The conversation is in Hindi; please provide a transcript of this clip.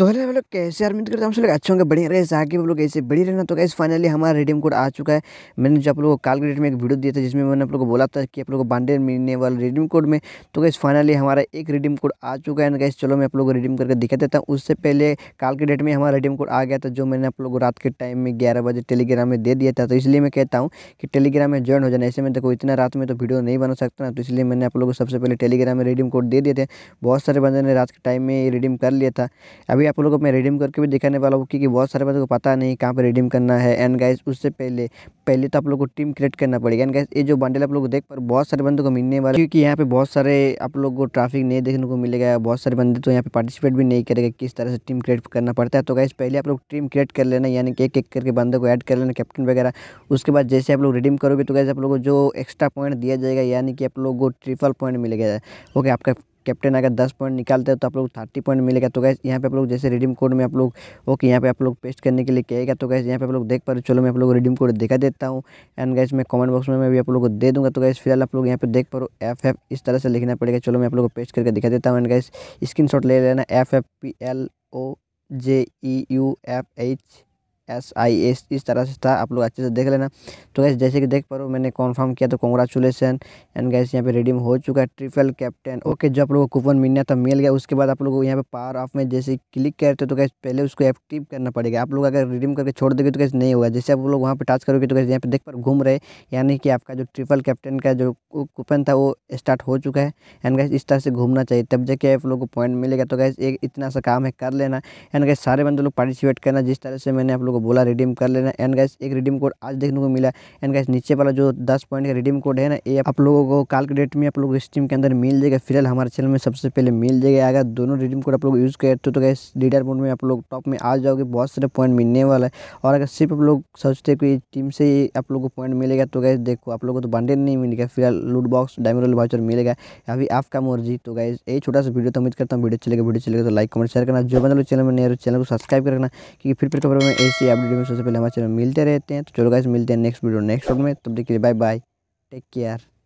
तो हेलो हम लोग कैसे यार उम्मीद करते हैं हम लोग अच्छे होंगे बढ़िया रहे आगे हम लोग ऐसे बढ़ी रहना तो कैसे फाइनली हमारा रिडीम कोड आ चुका है मैंने जो आप लोगों को काल के डेट में एक वीडियो दिया था जिसमें मैंने आप लोगों को बोला था कि आप लोगों को बांडे मिलने वाले रिडीम कोड में तो कैसे फाइनली हमारा एक रिडीम कोड आ चुका है ना कैसे चलो मैं आप लोग को रिडीम करके दिखा देता हूँ उससे पहले काल के डेट में हमारा रिडीम कोड आ गया था जो मैंने आप लोग को रात के टाइम में ग्यारह बजे टेलीग्राम में दे दिया था तो इसलिए मैं कहता हूँ कि टेलीग्राम में ज्वाइन हो जाना ऐसे में देखो इतना रात में तो वीडियो नहीं बना सकता ना तो इसलिए मैंने आप लोग को सबसे पहले टेलीग्राम में रिडीम कोड दे दिए थे बहुत सारे बंदे ने रात के टाइम में रिडीम कर लिया था अभी आप लोगों को मैं रिडीम करके भी दिखाने वाला हूँ क्योंकि बहुत सारे बच्चों को पता नहीं कहाँ पर रिडीम करना है एंड गाइज उससे पहले पहले तो आप लोग को टीम क्रिएट करना पड़ेगा एंड गाइज ये जो बंडल आप लोग देख पर बहुत सारे बंदों को मिलने वाला क्योंकि यहाँ पे बहुत सारे आप लोग को ट्राफिक नहीं देखने को मिलेगा बहुत सारे बंदे तो यहाँ पे पार्टिसिपेट भी नहीं करेगा किस तरह से टीम क्रिएट करना पड़ता है तो गाइज पहले आप लोग टीम क्रिएट कर लेना यानी कि एक एक करके बंदे को ऐड कर लेना कैप्टन वगैरह उसके बाद जैसे आप लोग रिडीम करोगे तो गाइज आप लोग को जो एक्स्ट्रा पॉइंट दिया जाएगा यानी कि आप लोग को ट्रिपल पॉइंट मिलेगा ओके आपका कैप्टन अगर दस पॉइंट निकालते हो तो आप लोग थर्टी पॉइंट मिलेगा तो गैस यहाँ पे आप लोग जैसे रिडीम कोड में आप लोग ओके यहाँ पे आप लोग पेस्ट करने के लिए कहेगा तो गैस यहाँ पे आप लोग देख पा रहे चलो मैं आप लोग रिडीम कोड दिखा देता हूँ एंड गैस मैं कमेंट बॉक्स में भी आप लोग को दे दूँगा तो गैस फिलहाल आप लोग यहाँ पे देख पा रहे एफ एफ इस तरह से लिखना पड़ेगा चलो मैं आप लोग को पेस्ट करके दिखा देता हूँ एंड गैस स्क्रीन ले लेना F F P L O J E U F H S I S इस तरह से था आप लोग अच्छे से देख लेना तो गैस जैसे कि देख पा रहे हो मैंने कॉन्फर्म किया तो कॉन्ग्रेचुलेसन एंड गैस यहाँ पे रिडीम हो चुका है ट्रिपल कैप्टन ओके जो आप लोगों को कूपन मिलना था मिल गया उसके बाद आप लोगों को यहाँ पे पावर ऑफ में जैसे क्लिक करते तो गैस पहले उसको एक्टिव करना पड़ेगा आप लोग अगर रिडीम करके छोड़ दोगे तो कैसे नहीं होगा जैसे आप लोग वहाँ पर टच करोगे तो कैसे यहाँ पर देख पर घूम रहे यानी कि आपका जो ट्रिपल कैप्टन का जो कूपन था वो स्टार्ट हो चुका है एंड गैस इस तरह से घूमना चाहिए तब जाके आप लोग को पॉइंट मिलेगा तो गैस एक इतना सा काम है कर लेना एंड गैस सारे बंदे लोग पार्टिसिपेट करना जिस तरह से मैंने आप लोग बोला रिडीम कर लेना एंड गैस एक रिडीम कोड आज देखने को मिला एंड गैस नीचे वाला जो दस पॉइंट का रिडीम कोड है ना ये आप लोगों को काल के डेट में आप लोग स्ट्रीम के अंदर मिल जाएगा फिलहाल हमारे चैनल में सबसे पहले मिल जाएगा अगर दोनों रिडीम कोड आप लोग यूज़ करते हो तो गैस लीडर बोर्ड में आप लोग टॉप में आ जाओगे बहुत सारे पॉइंट मिलने वाला है और अगर सिर्फ आप लोग सोचते कि टीम से ही आप लोग को पॉइंट मिलेगा तो गैस देखो आप लोग को तो बंडल नहीं मिलेगा फिलहाल लूट बॉक्स डायमंड वाचर मिलेगा अभी आपका मर्जी तो गैस ये छोटा सा वीडियो तो उम्मीद करता हूँ वीडियो चलेगा वीडियो चलेगा तो लाइक कमेंट शेयर करना जो बंद चैनल में नहीं चैनल तो को सब्सक्राइब करना क्योंकि फिर फिर खबर में ऐसी अपडेट में सबसे पहले हमारे चैनल मिलते रहते हैं तो चलो गाइस मिलते हैं नेक्स्ट वीडियो नेक्स्ट वीडियो में तब देखिए बाय बाय टेक केयर